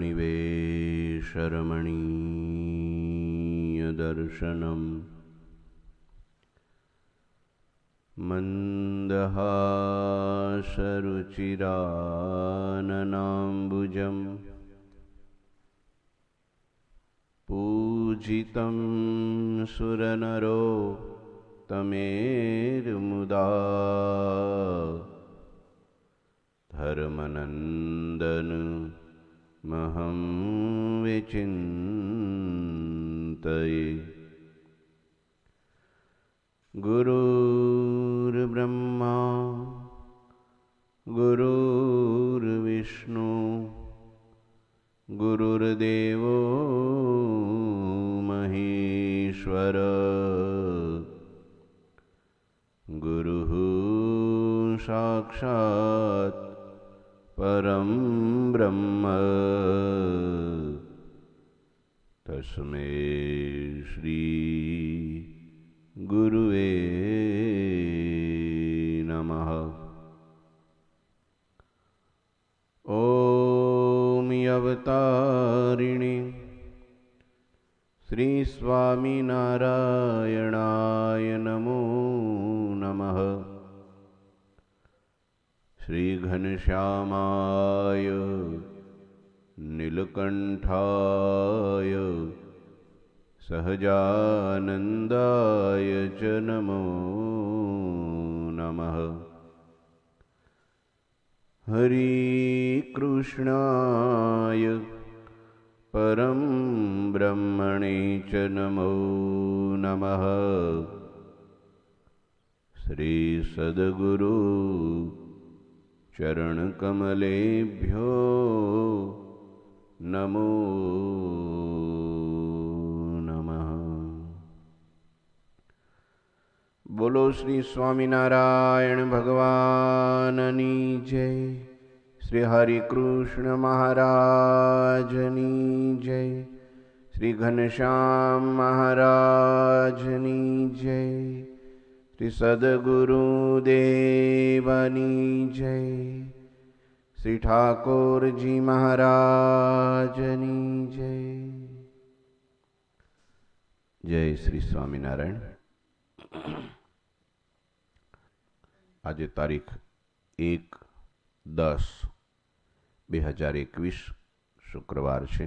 णिवे शर्मणिदर्शनम् मन्दहासरुचिराननाम्बुजं पूजितं सुरनरो तमेर्मुदा धर्मनन्दनु महं विचिन्तये गुरुर्ब्रह्मा गुरुर्विष्णु गुरुर्देवो महेश्वर गुरुः साक्षात् परं ब्रह्म तस्मै श्री गुरुवे नमः ॐ अवतारिणि श्रीस्वामिनारायणाय नमो श्रीघनश्यामाय नीलकण्ठाय सहजानन्दाय च नमो नमः हरीकृष्णाय परं ब्रह्मणे च नमो नमः श्रीसद्गुरु चरणकमलेभ्यो नमो નમઃ બોલો શ્રી સ્વામિનારાયણ ભગવાનની જય શ્રી હરિકૃષ્ણ મહારાજની જય શ્રી ઘનશ્યામ મહારાજની જય શ્રી સદગુરુદેવની જય શ્રી ઠાકોરજી મહારાજની જય જય શ્રી સ્વામિનારાયણ આજે તારીખ એક દસ બે હજાર એકવીસ શુક્રવાર છે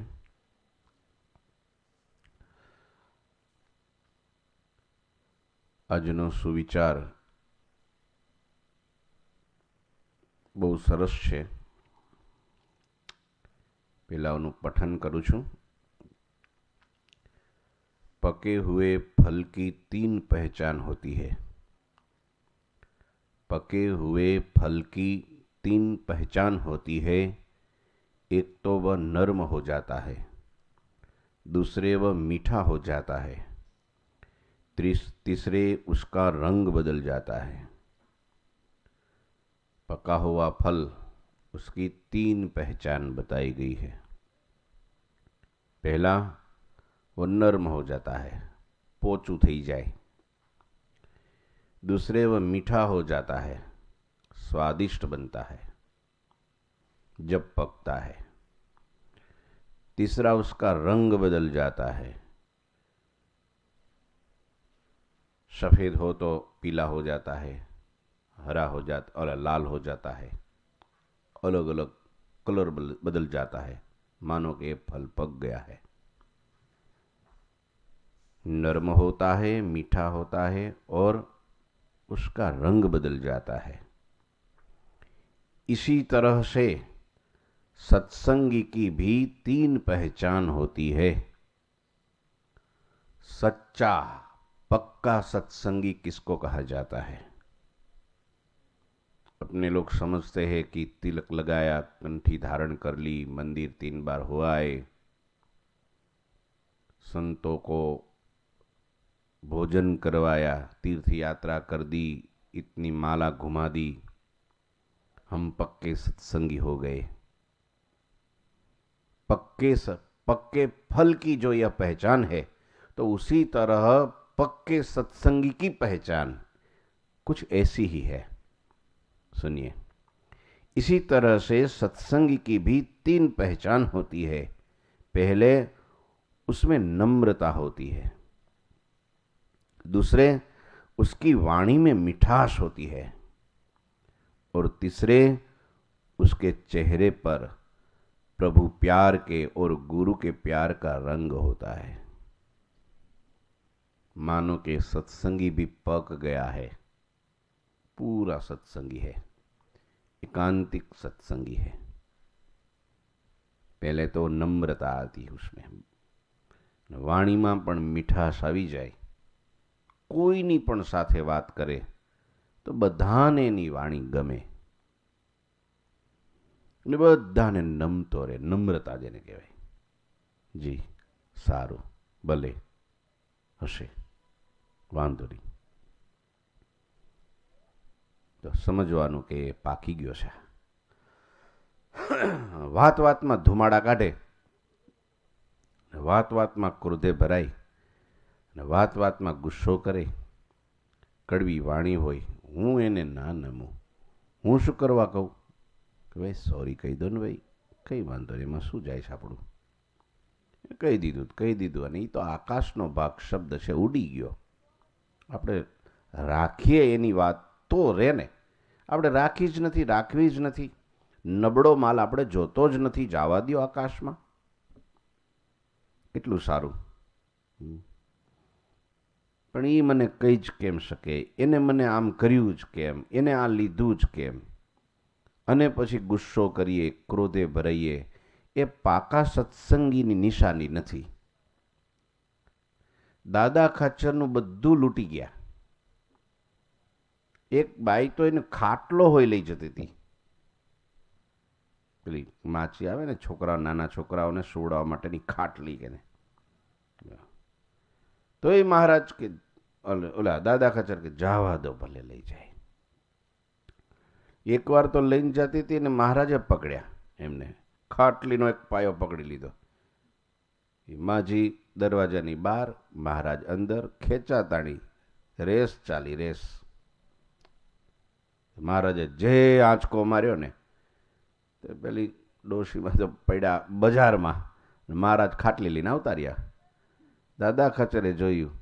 आजનો સુવિચાર બહુ સરસ છે પેલાવનું પઠન કરું છું પકે ہوئے ફલકી તીન પહચાન હોતી હૈ પકે ہوئے ફલકી તીન પહચાન હોતી હૈ એક તો વ નરમ હો જાતા હૈ દૂસરે વ મીઠા હો જાતા હૈ तीसरे उसका रंग बदल जाता है पका हुआ फल उसकी तीन पहचान बताई गई है पहला वो नर्म हो जाता है पोचू थी जाए दूसरे वह मीठा हो जाता है स्वादिष्ट बनता है जब पकता है तीसरा उसका रंग बदल जाता है सफ़ेद हो तो पीला हो जाता है हरा हो जाता और लाल हो जाता है अलग अलग कलर बदल जाता है मानो कि फल पक गया है नर्म होता है मीठा होता है और उसका रंग बदल जाता है इसी तरह से सत्संगी की भी तीन पहचान होती है सच्चा पक्का सत्संगी किसको कहा जाता है अपने लोग समझते हैं कि तिलक लगाया कंठी धारण कर ली मंदिर तीन बार हो आए संतों को भोजन करवाया तीर्थ यात्रा कर दी इतनी माला घुमा दी हम पक्के सत्संगी हो गए पक्के स, पक्के फल की जो यह पहचान है तो उसी तरह पक्के सत्संगी की पहचान कुछ ऐसी ही है सुनिए इसी तरह से सत्संग की भी तीन पहचान होती है पहले उसमें नम्रता होती है दूसरे उसकी वाणी में मिठास होती है और तीसरे उसके चेहरे पर प्रभु प्यार के और गुरु के प्यार का रंग होता है मानो कि सत्संगी भी पक गया है पूरा सत्संगी है एकांतिक सत्संगी है પહેલે તો નમ્રતા હતી ઉસમે વાણીમાં પણ મીઠાશ આવી જાય કોઈની પણ સાથે વાત કરે તો બધાને એની વાણી ગમે ને બધાને નમતો રહે નમ્રતા જેને કહેવાય જી સારું ભલે હશે વાંધો નહીં તો સમજવાનું કે એ પાકી ગયો છે વાત વાતમાં ધુમાડા કાઢે વાત વાતમાં ક્રોધે ભરાય ને વાત વાતમાં ગુસ્સો કરે કડવી વાણી હોય હું એને ના નમું હું શું કરવા કહું કે ભાઈ સોરી કહી દો ને ભાઈ કંઈ વાંધો નહીં એમાં શું જાય છે આપણું કહી દીધું કહી દીધું અને એ તો આકાશનો ભાગ શબ્દ છે ઉડી ગયો આપણે રાખીએ એની વાત તો રહે ને આપણે રાખી જ નથી રાખવી જ નથી નબળો માલ આપણે જોતો જ નથી જવા દો આકાશમાં કેટલું સારું પણ એ મને કહી જ કેમ શકે એને મને આમ કર્યું જ કેમ એને આ લીધું જ કેમ અને પછી ગુસ્સો કરીએ ક્રોધે ભરાઈએ એ પાકા સત્સંગીની નિશાની નથી દાદા ખાચરનું બધું લૂંટી ગયા એક બાઈ તો એને ખાટલો હોય લઈ જતી હતી પેલી માછી આવે ને છોકરા નાના છોકરાઓને સુવડાવવા માટેની ખાટલી કે તો એ મહારાજ કે ઓલા દાદા ખાચર કે જાવા દો ભલે લઈ જાય એકવાર તો લઈને જતી હતી ને મહારાજે પકડ્યા એમને ખાટલીનો એક પાયો પકડી લીધો એ માજી દરવાજાની બહાર મહારાજ અંદર ખેંચાતાણી રેસ ચાલી રેસ મહારાજે જે આંચકો માર્યો ને તે પેલી ડોશીમાં તો પડ્યા બજારમાં મહારાજ ખાટલી લઈને આવતા રહ્યા દાદા ખચરે જોયું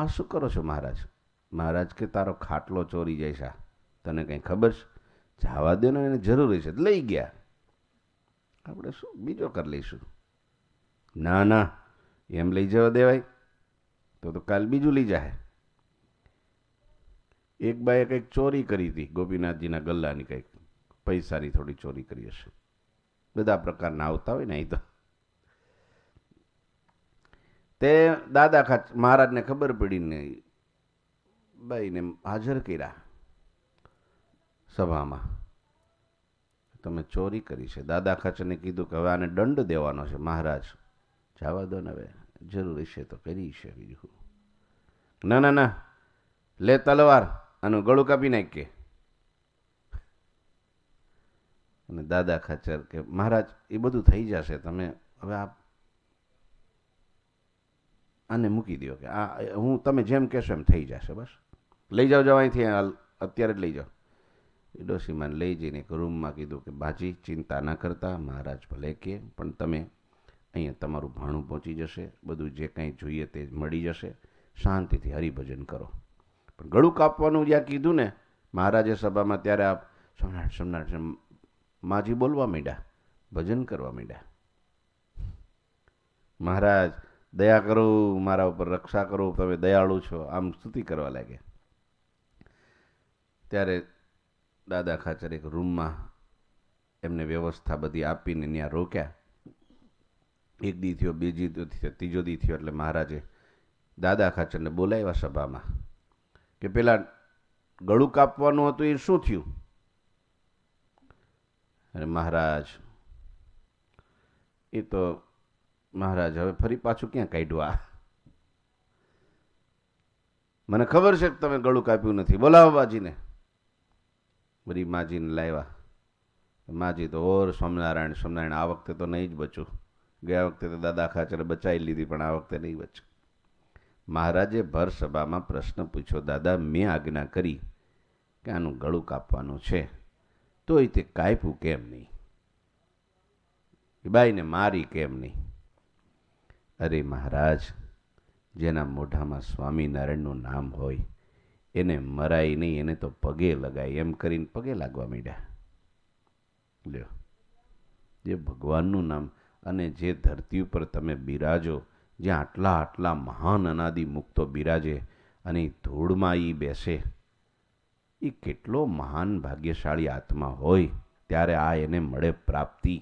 આ શું કરો છો મહારાજ મહારાજ કે તારો ખાટલો ચોરી જાય છે તને કંઈ ખબર છે જવા દે ને એને જરૂરી છે લઈ ગયા આપણે શું બીજો કરી લઈશું ના ના એમ લઈ જવા દેવાય તો તો કાલ બીજું લઈ જાય એક બાએ કંઈક ચોરી કરી હતી ગોપીનાથજીના ગલ્લાની કંઈક પૈસાની થોડી ચોરી કરી હશે બધા પ્રકારના આવતા હોય ને અહીં તો તે દાદા ખાચ મહારાજને ખબર પડીને બાઈને હાજર કર્યા સભામાં તમે ચોરી કરી છે દાદા ખાચને કીધું કે હવે આને દંડ દેવાનો છે મહારાજ જવા દો ને હવે જરૂરી છે તો કરી છે બીજું ના ના ના લે તલવાર આનું ગળું કાપી નાખ કે અને દાદા ખાચર કે મહારાજ એ બધું થઈ જશે તમે હવે આ આને મૂકી દો કે આ હું તમે જેમ કહેશો એમ થઈ જશે બસ લઈ જાઓ જાઓ અહીંથી અત્યારે જ લઈ જાઓ ડોસીમાન લઈ જઈને એક રૂમમાં કીધું કે બાજી ચિંતા ના કરતા મહારાજ ભલે કે પણ તમે અહીંયા તમારું ભાણું પહોંચી જશે બધું જે કંઈ જોઈએ તે મળી જશે શાંતિથી હરિભજન કરો પણ ગળું કાપવાનું જ્યાં કીધું ને મહારાજે સભામાં ત્યારે આપ સમનાટ સોમનાથ માજી બોલવા માંડ્યા ભજન કરવા માંડ્યા મહારાજ દયા કરો મારા ઉપર રક્ષા કરો તમે દયાળુ છો આમ સ્તુતિ કરવા લાગ્યા ત્યારે દાદા ખાચર એક રૂમમાં એમને વ્યવસ્થા બધી આપીને ત્યાં રોક્યા એક દી થયો બીજી થયો ત્રીજો દી થયો એટલે મહારાજે દાદા ખાચરને બોલાવ્યા સભામાં કે પેલા ગળું કાપવાનું હતું એ શું થયું અરે મહારાજ એ તો મહારાજ હવે ફરી પાછું ક્યાં કાઢ્યું આ મને ખબર છે કે તમે ગળું કાપ્યું નથી બોલાવો બાજીને બધી માજીને લાવ્યા માજી તો ઓર સ્વામિનારાયણ સ્વામિનારાયણ આ વખતે તો નહીં જ બચ્યું ગયા વખતે તો દાદા ખાચરે બચાવી લીધી પણ આ વખતે નહીં બચ મહારાજે ભરસભામાં પ્રશ્ન પૂછ્યો દાદા મેં આજ્ઞા કરી કે આનું ગળું કાપવાનું છે તોય તે કાપ્યું કેમ નહીં એ બાઈને મારી કેમ નહીં અરે મહારાજ જેના મોઢામાં સ્વામિનારાયણનું નામ હોય એને મરાય નહીં એને તો પગે લગાય એમ કરીને પગે લાગવા માંડ્યા લ્યો જે ભગવાનનું નામ અને જે ધરતી ઉપર તમે બિરાજો જ્યાં આટલા આટલા મહાન અનાદિ મુક્તો બિરાજે અને ધૂળમાં એ બેસે એ કેટલો મહાન ભાગ્યશાળી આત્મા હોય ત્યારે આ એને મળે પ્રાપ્તિ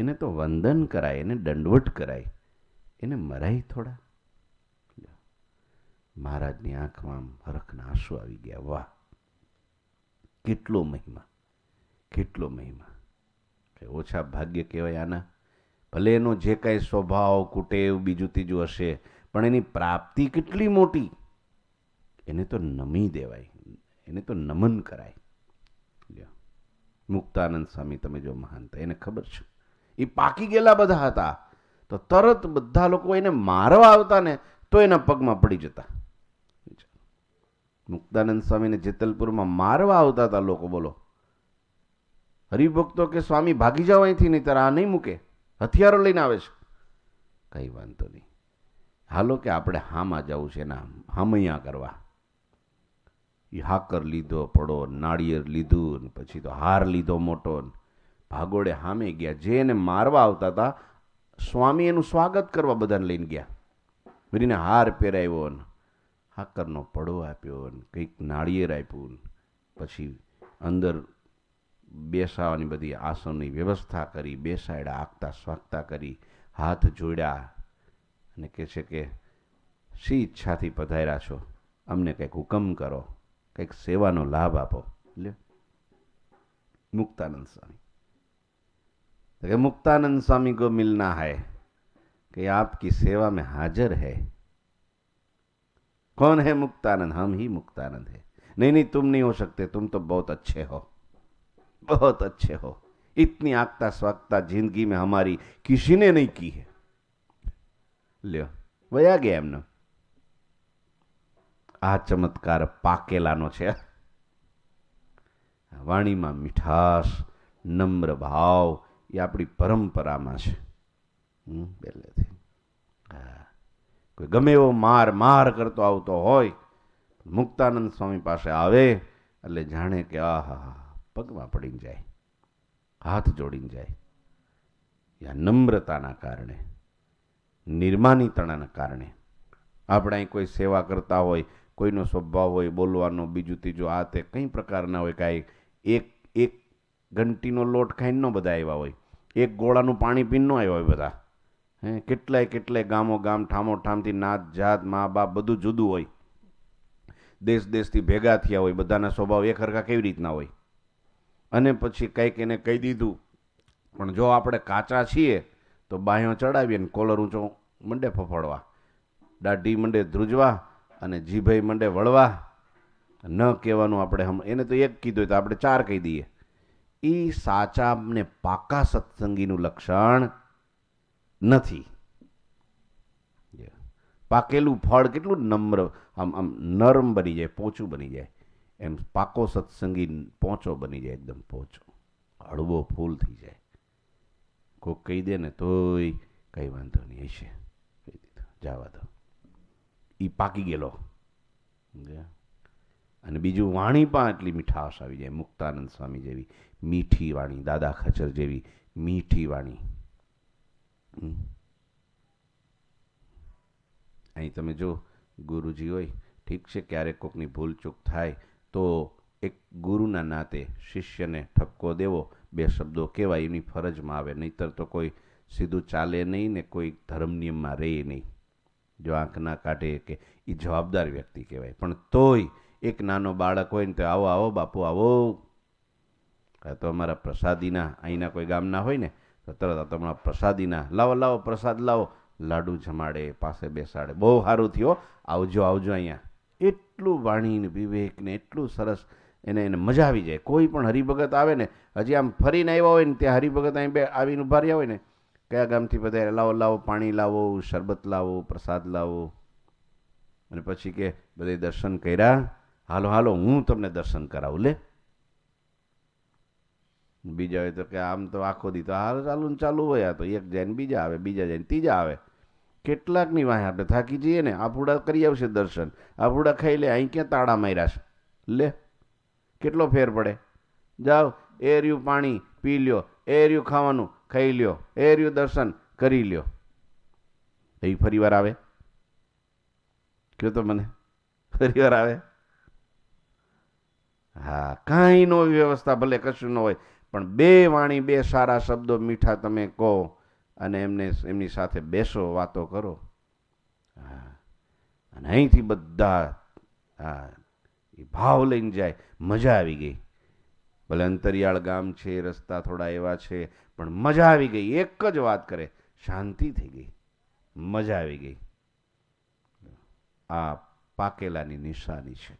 એને તો વંદન કરાય એને દંડવટ કરાય એને મરાય થોડા મહારાજની આંખમાં હરખના આંસુ આવી ગયા વાહ કેટલો મહિમા કેટલો મહિમા કે ઓછા ભાગ્ય કહેવાય આના ભલે એનો જે કાંઈ સ્વભાવ કુટેવ બીજું ત્રીજું હશે પણ એની પ્રાપ્તિ કેટલી મોટી એને તો નમી દેવાય એને તો નમન કરાય મુક્તાનંદ સ્વામી તમે જો મહાન એને ખબર છે એ પાકી ગયેલા બધા હતા તો તરત બધા લોકો એને મારવા આવતા ને તો એના પગમાં પડી જતા મુક્તાનંદ સ્વામીને જેતલપુરમાં મારવા આવતા હતા લોકો બોલો હરિભક્તો કે સ્વામી ભાગી જાઓ અહીંથી નહીં આ નહીં મૂકે હથિયારો લઈને આવે છે કંઈ વાંધો નહીં હાલો કે આપણે હામાં જવું છે એના હામૈયા કરવા એ હાકર લીધો પડો નાળિયેર લીધું ને પછી તો હાર લીધો મોટો ને ભાગોડે હામે ગયા જે એને મારવા આવતા હતા સ્વામી એનું સ્વાગત કરવા બધાને લઈને ગયા વરીને હાર પહેરાવ્યો ને હાકરનો પડો આપ્યો ને કંઈક નાળિયેર આપ્યું ને પછી અંદર બેસાવાની બધી આસનની વ્યવસ્થા કરી બેસાડ્યા આગતા સ્વાગતા કરી હાથ જોડ્યા અને કહે છે કે શી ઈચ્છાથી પધાર્યા છો અમને કંઈક હુકમ કરો કંઈક સેવાનો લાભ આપો લે મુક્તાનંદ સ્વામી કે મુક્તાનંદ સ્વામી કો મિલના હૈ કે આપકી સેવા મેં હાજર હૈ કોણ હૈ મુક્તાનંદ હમ હી મુક્તાનંદ है नहीं નહીં तुम નહીં હો सकते तुम તો બહુ અચ્છે હો बहुत अच्छे हो इतनी आगता स्वागता जिंदगी में हमारी किसी ने नहीं की है લ્યો વયા ગયા એમને આ ચમત્કાર પાકેલાનો છે વાણીમાં મીઠાશ નમ્ર ભાવ એ આપણી પરંપરામાં છે પહેલેથી કોઈ ગમે એવો માર માર કરતો આવતો હોય મુક્તાનંદ સ્વામી પાસે આવે એટલે જાણે કે આહા પગમાં પડીને જાય હાથ જોડીને જાય યા નમ્રતાના કારણે નિર્માનીતણાના કારણે આપણે અહીં કોઈ સેવા કરતા હોય કોઈનો સ્વભાવ હોય બોલવાનો બીજું ત્રીજું આ તે કંઈ પ્રકારના હોય કાંઈ એક એક ઘંટીનો લોટ ખાઈને ન બધા આવ્યા હોય એક ગોળાનું પાણી પીને ન આવ્યા હોય બધા હે કેટલાય કેટલાય ગામો ગામ ઠામો ઠામથી નાત જાત મા બાપ બધું જુદું હોય દેશ દેશથી ભેગા થયા હોય બધાના સ્વભાવ એક હરખા કેવી રીતના હોય અને પછી કંઈક એને કહી દીધું પણ જો આપણે કાચા છીએ તો બાહ્યો ચડાવીએ ને કોલર ઊંચો મંડે ફફડવા દાઢી મંડે ધ્રુજવા અને જીભાઈ મંડે વળવા ન કહેવાનું આપણે હમ એને તો એક કીધું હોય તો આપણે ચાર કહી દઈએ એ સાચા ને પાકા સત્સંગીનું લક્ષણ નથી પાકેલું ફળ કેટલું નમ્ર આમ આમ નરમ બની જાય પોચું બની જાય એમ પાકો સત્સંગી પહોંચો બની જાય એકદમ પહોંચો હળવો ફૂલ થઈ જાય કોઈક કહી દે ને તોય કંઈ વાંધો નહીં હશે કહી દીધું જવા દો એ પાકી ગયેલો અને બીજું વાણી પણ એટલી મીઠાશ આવી જાય મુક્તાનંદ સ્વામી જેવી મીઠી વાણી દાદા ખચર જેવી મીઠી વાણી અહીં તમે જો ગુરુજી હોય ઠીક છે ક્યારેક કોકની ભૂલચૂક થાય તો એક ગુરુના નાતે શિષ્યને ઠપકો દેવો બે શબ્દો કહેવાય એની ફરજમાં આવે નહીતર તો કોઈ સીધું ચાલે નહીં ને કોઈ ધર્મ નિયમમાં રહે નહીં જો આંખ ના કાઢે કે એ જવાબદાર વ્યક્તિ કહેવાય પણ તોય એક નાનો બાળક હોય ને તો આવો આવો બાપુ આવો તો અમારા પ્રસાદીના અહીંના કોઈ ગામના હોય ને તો તરત તમારા પ્રસાદીના લાવો લાવો પ્રસાદ લાવો લાડુ જમાડે પાસે બેસાડે બહુ સારું થયો આવજો આવજો અહીંયા એટલું વાણીને વિવેકને એટલું સરસ એને એને મજા આવી જાય કોઈ પણ હરિભગત આવે ને હજી આમ ફરીને આવ્યા હોય ને ત્યાં હરિભગત અહીં બે આવીને ઉભા રહ્યા હોય ને કયા ગામથી બધા લાવો લાવો પાણી લાવો શરબત લાવો પ્રસાદ લાવો અને પછી કે બધે દર્શન કર્યા હાલો હાલો હું તમને દર્શન કરાવું લે બીજા હોય તો કે આમ તો આખો દી તો હાલ ચાલુ ને ચાલુ હોય આ તો એક જૈન બીજા આવે બીજા જૈન ને ત્રીજા આવે કેટલાકની વાંહે આપણે થાકી જઈએ ને આફુડા કરી આવશે દર્શન આફુડા ખાઈ લે અહીં ક્યાં તાળા માર્યા લે કેટલો ફેર પડે જાઓ એર્યું પાણી પી લ્યો એર્યું ખાવાનું ખાઈ લ્યો એર્યું દર્શન કરી લ્યો એ ફરી વાર આવે કહો તો મને ફરી વાર આવે હા કાંઈ નો વ્યવસ્થા ભલે કશું ન હોય પણ બે વાણી બે સારા શબ્દો મીઠા તમે કહો અને એમને એમની સાથે બેસો વાતો કરો હા અને અહીંથી બધા હા એ ભાવ લઈને જાય મજા આવી ગઈ ભલે અંતરિયાળ ગામ છે રસ્તા થોડા એવા છે પણ મજા આવી ગઈ એક જ વાત કરે શાંતિ થઈ ગઈ મજા આવી ગઈ આ પાકેલાની નિશાની છે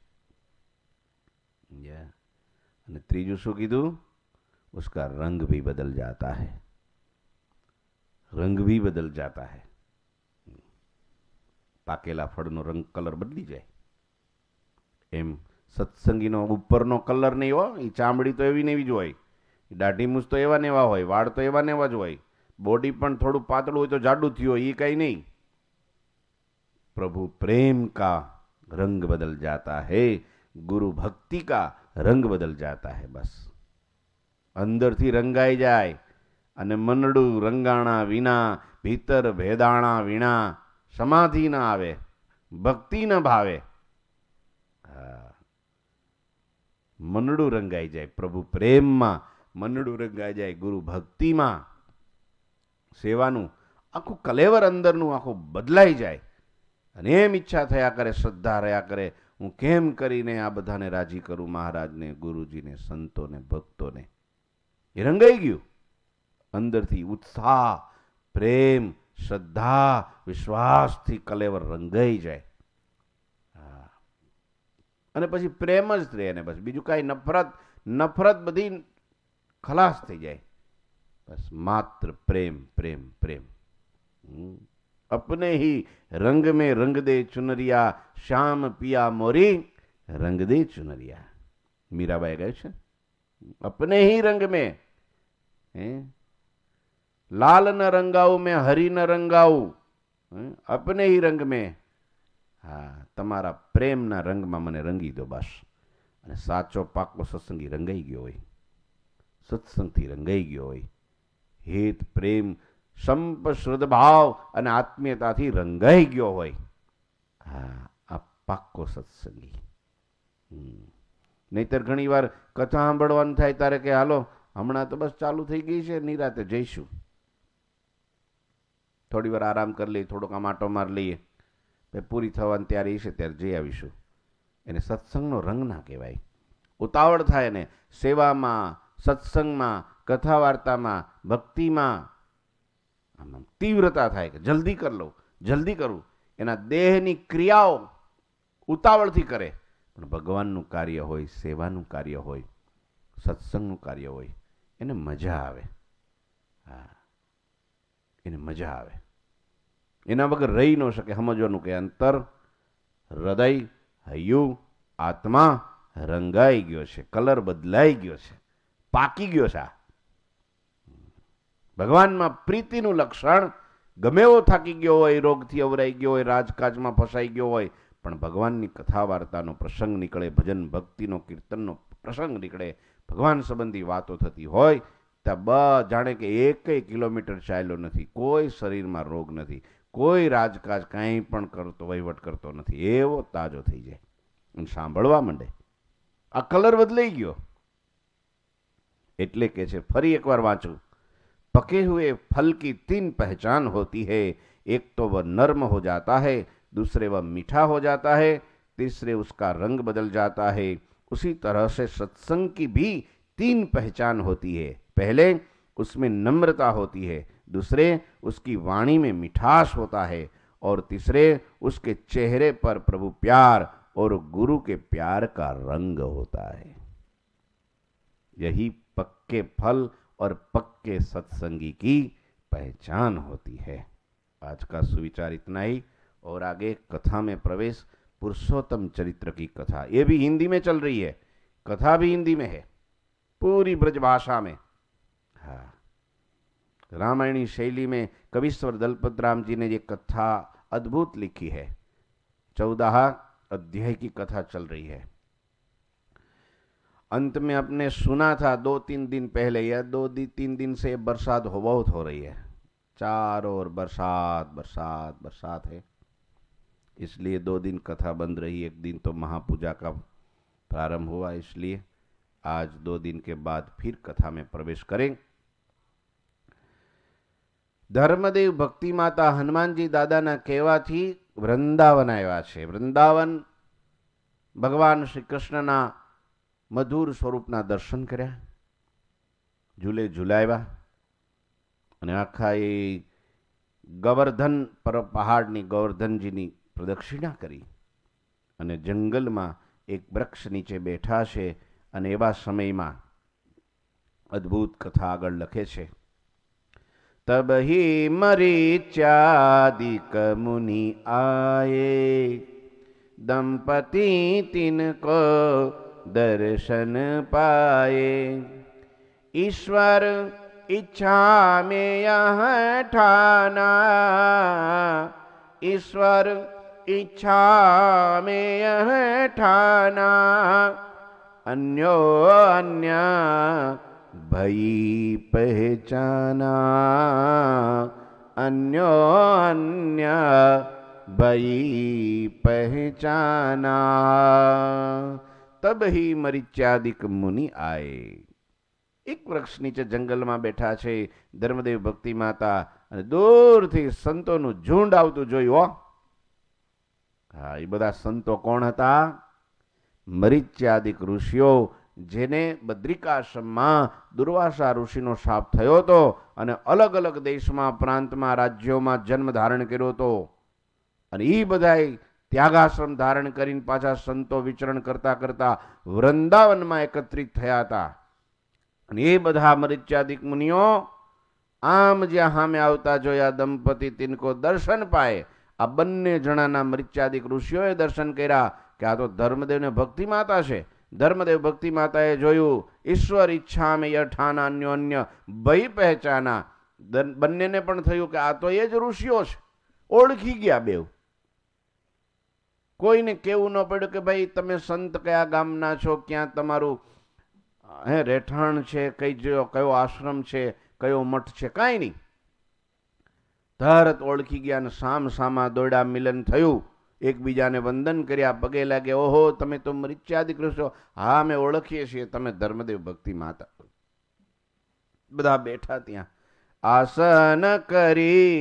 અને ત્રીજું શું કીધું ઉસકા રંગ ભી બદલ જાતા હૈ રંગ भी બદલ जाता है પાકેલા ફળનો રંગ કલર બદલી જાય એમ સત્સંગીનો ઉપરનો કલર નહીં હોય એ ચામડી તો એવી ને એવી જ હોય દાઢી મૂછ તો એવા નેવા હોય વાળ તો એવા નેવા જ હોય બોડી પણ થોડું પાતળું હોય તો જાડું થયું હોય એ કાંઈ નહીં પ્રભુ પ્રેમ કા રંગ બદલ જાતા હે ગુરુ ભક્તિ કા રંગ બદલ જાતા હે બસ અંદરથી રંગાઈ જાય અને મનડું રંગાણા વિના ભીતર ભેદાણા વિના સમાધિ ન આવે ભક્તિ ન ભાવે મનડું રંગાઈ જાય પ્રભુ પ્રેમમાં મનડું રંગાઈ જાય ગુરુ ભક્તિમાં સેવાનું આખું કલેવર અંદરનું આખું બદલાઈ જાય અને એમ ઈચ્છા થયા કરે શ્રદ્ધા રહ્યા કરે હું કેમ કરીને આ બધાને રાજી કરું મહારાજને ગુરુજીને સંતોને ભક્તોને એ રંગાઈ ગયું અંદરથી ઉત્સાહ પ્રેમ શ્રદ્ધા વિશ્વાસથી કલેવર રંગાઈ જાય અને પછી પ્રેમ જ રહે ને બસ બીજું કાંઈ નફરત નફરત બધી ખલાસ થઈ જાય બસ માત્ર પ્રેમ પ્રેમ પ્રેમ अपने ही रंग में रंग दे चुनरिया श्याम पिया मोरी रंग दे चुनरिया मीराबाई કહે છે અપને હી રંગ મેં હે લાલ ન રંગાવું મેં હરિ ન રંગાવું અપને હી રંગ મેં હા તમારા પ્રેમના રંગમાં મને રંગી દો બસ અને સાચો પાકો સત્સંગી રંગાઈ ગયો હોય સત્સંગથી રંગાઈ ગયો હોય હેત પ્રેમ સંપ શ્રદ્ધભાવ અને આત્મીયતાથી રંગાઈ ગયો હોય હા આ પાકો સત્સંગી નહીતર ઘણીવાર કથા સાંભળવાનું થાય તારે કે હાલો હમણાં તો બસ ચાલુ થઈ ગઈ છે નિરાતે જઈશું થોડી વાર આરામ કરી લઈએ થોડોક આમ આટો માર લઈએ પછી પૂરી થવાની તૈયારી છે ત્યારે જઈ આવીશું એને સત્સંગનો રંગ ના કહેવાય ઉતાવળ થાય ને સેવામાં સત્સંગમાં કથા વાર્તામાં ભક્તિમાં આમ તીવ્રતા થાય કે જલ્દી કરી લઉં જલ્દી કરું એના દેહની ક્રિયાઓ ઉતાવળથી કરે પણ ભગવાનનું કાર્ય હોય સેવાનું કાર્ય હોય સત્સંગનું કાર્ય હોય એને મજા આવે હા એને મજા આવે એના વગર રહી ન શકે સમજવાનું કે અંતર હૃદય હૈયું આત્મા રંગાઈ ગયો છે કલર બદલાઈ ગયો છે પાકી ગયો છે આ ભગવાનમાં પ્રીતિનું લક્ષણ ગમે એવો થાકી ગયો હોય રોગથી અવરાઈ ગયો હોય રાજકાજમાં ફસાઈ ગયો હોય પણ ભગવાનની કથા વાર્તાનો પ્રસંગ નીકળે ભજન ભક્તિનો કીર્તનનો પ્રસંગ નીકળે ભગવાન સંબંધી વાતો થતી હોય ત્યાં જાણે કે એકેય કિલોમીટર ચાલ્યો નથી કોઈ શરીરમાં રોગ નથી કોઈ રાજકાજ કાંઈ પણ કરતો વહીવટ કરતો નથી એવો તાજો થઈ જાય અને સાંભળવા માંડે આ કલર બદલાઈ ગયો એટલે કે છે ફરી એકવાર વાંચું પકે હુએ ફલ કી તીન પહેચાન હોતી હૈ એક તો વ નર્મ હો જાતા હૈ દૂસરે વ મીઠા હો જાતા હે તીસરે ઉસકા રંગ બદલ જાતા હે ઉસી તરહ સે સત્સંગ કી भी તીન પહેચાન હોતી है पहले उसमें नम्रता होती है दूसरे उसकी वाणी में मिठास होता है और तीसरे उसके चेहरे पर प्रभु प्यार और गुरु के प्यार का रंग होता है यही पक्के फल और पक्के सत्संगी की पहचान होती है आज का सुविचार इतना ही और आगे कथा में प्रवेश पुरुषोत्तम चरित्र की कथा ये भी हिंदी में चल रही है कथा भी हिंदी में है पूरी ब्रजभाषा में था रामायणी शैली में कविश्वर दलपत राम जी ने ये कथा अद्भुत लिखी है चौदाह अध्याय की कथा चल रही है अंत में आपने सुना था दो तीन दिन पहले या दो दिन तीन दिन से बरसात हो बहुत हो रही है चार और बरसात बरसात बरसात है इसलिए दो दिन कथा बंद रही एक दिन तो महापूजा का प्रारंभ हुआ इसलिए आज दो दिन के बाद फिर कथा में प्रवेश करें ધર્મદેવ ભક્તિ માતા હનુમાનજી દાદાના કહેવાથી વૃંદાવન આવ્યા છે વૃંદાવન ભગવાન શ્રી કૃષ્ણના મધુર સ્વરૂપના દર્શન કર્યા ઝૂલે ઝૂલાવ્યા અને આખા એ ગવર્ધન પર પહાડની ગોવર્ધનજીની પ્રદક્ષિણા કરી અને જંગલમાં એક વૃક્ષ નીચે બેઠા છે અને એવા સમયમાં અદ્ભુત કથા આગળ લખે છે तब ही मरीचादिक मुनि आए दंपति तिनको दर्शन पाए ईश्वर इच्छा में यह ठाना ईश्वर इच्छा में यह ठाना अन्यो अन्या ભઈ પહેચાના અન્ય ભઈ પહેચાના તબ હિ મરીચ્યાદિક મુનિ આય એક વૃક્ષ નીચે જંગલમાં બેઠા છે ધર્મદેવ ભક્તિ માતા અને દૂરથી સંતોનું ઝુંડ આવતું જોયું હો હા એ બધા સંતો કોણ હતા મરીચ્યાદિક ઋષિઓ જેને બદ્રિકાશ્રમમાં દુર્વાસા ઋષિનો શાપ થયો હતો અને અલગ અલગ દેશમાં પ્રાંતમાં રાજ્યોમાં જન્મ ધારણ કર્યો હતો અને એ બધાએ ત્યાગાશ્રમ ધારણ કરીને પાછા સંતો વિચરણ કરતા કરતા વૃંદાવનમાં એકત્રિત થયા હતા અને એ બધા મરિચ્યાદિક મુનિઓ આમ જ્યાં સામે આવતા જોયા દંપતી તિનકો દર્શન પાય આ બંને જણાના મરિચ્યાદિક ઋષિઓએ દર્શન કર્યા કે આ તો ધર્મદેવને ભક્તિ માતા છે ધર્મદેવ ભક્તિ માતાએ જોયું ઈશ્વર ઈચ્છા મેં યઠાના અન્ય ભય પહેચાના બંનેને પણ થયું કે આ તો એ જ ઋષિઓ છે ઓળખી ગયા બેવ કોઈને કેવું ન પડ્યું કે ભાઈ તમે સંત કયા ગામના છો ક્યાં તમારું હે રહેઠાણ છે કઈ જો કયો આશ્રમ છે કયો મઠ છે કાંઈ નહીં તરત ઓળખી ગયા અને સામ સામા દોડા મિલન થયું એકબીજાને વંદન કર્યા પગે લાગે ઓહો તમે તો મરીચ્યા કૃષ્ણ હા અમે ઓળખીએ છીએ તમે ધર્મદેવ ભક્તિ માતા બધા બેઠા ત્યાં આસન કરી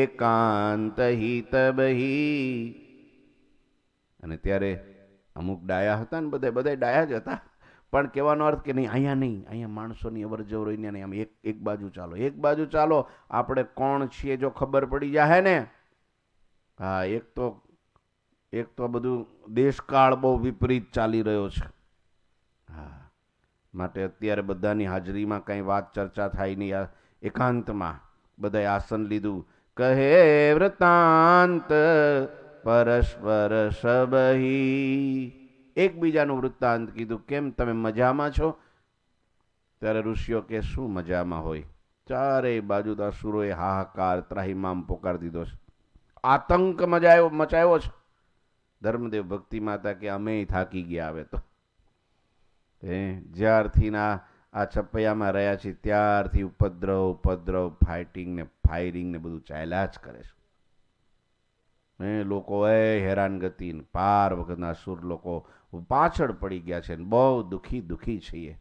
એકાંત હિત અને ત્યારે અમુક ડાયા હતા ને બધા બધા ડાયા જ હતા પણ કહેવાનો અર્થ કે નહીં અહીંયા નહીં અહીંયા માણસોની અવર જવર અહીંયા નહીં આમ એક એક બાજુ ચાલો એક બાજુ ચાલો આપણે કોણ છીએ જો ખબર પડી જાય ને હા એક તો એક તો બધું દેશકાળ બહુ વિપરીત ચાલી રહ્યો છે હા માટે અત્યારે બધાની હાજરીમાં કંઈ વાત ચર્ચા થાય નહીં આ એકાંતમાં બધાએ આસન લીધું કહે વૃત્તાંત પરસ્પર સબહી એકબીજાનું વૃત્તાંત કીધું કેમ તમે મજામાં છો ત્યારે ઋષિઓ કે શું મજામાં હોય ચારેય બાજુ તો સુરોએ હાહાકાર ત્રાહિમામ પોકાર દીધો છે આતંક મજાયો મચાવ્યો છે ધર્મદેવ ભક્તિ માતા કે અમે થાકી ગયા આવે તો એ જ્યારથી ના આ છપૈયામાં રહ્યા છીએ ત્યારથી ઉપદ્રવ ઉપદ્રવ ફાઇટિંગ ને ફાયરિંગ ને બધું ચાલ્યા જ કરે છે એ લોકો એ હેરાનગતિ પાર વખતના સુર લોકો પાછળ પડી ગયા છે બહુ દુઃખી દુઃખી છીએ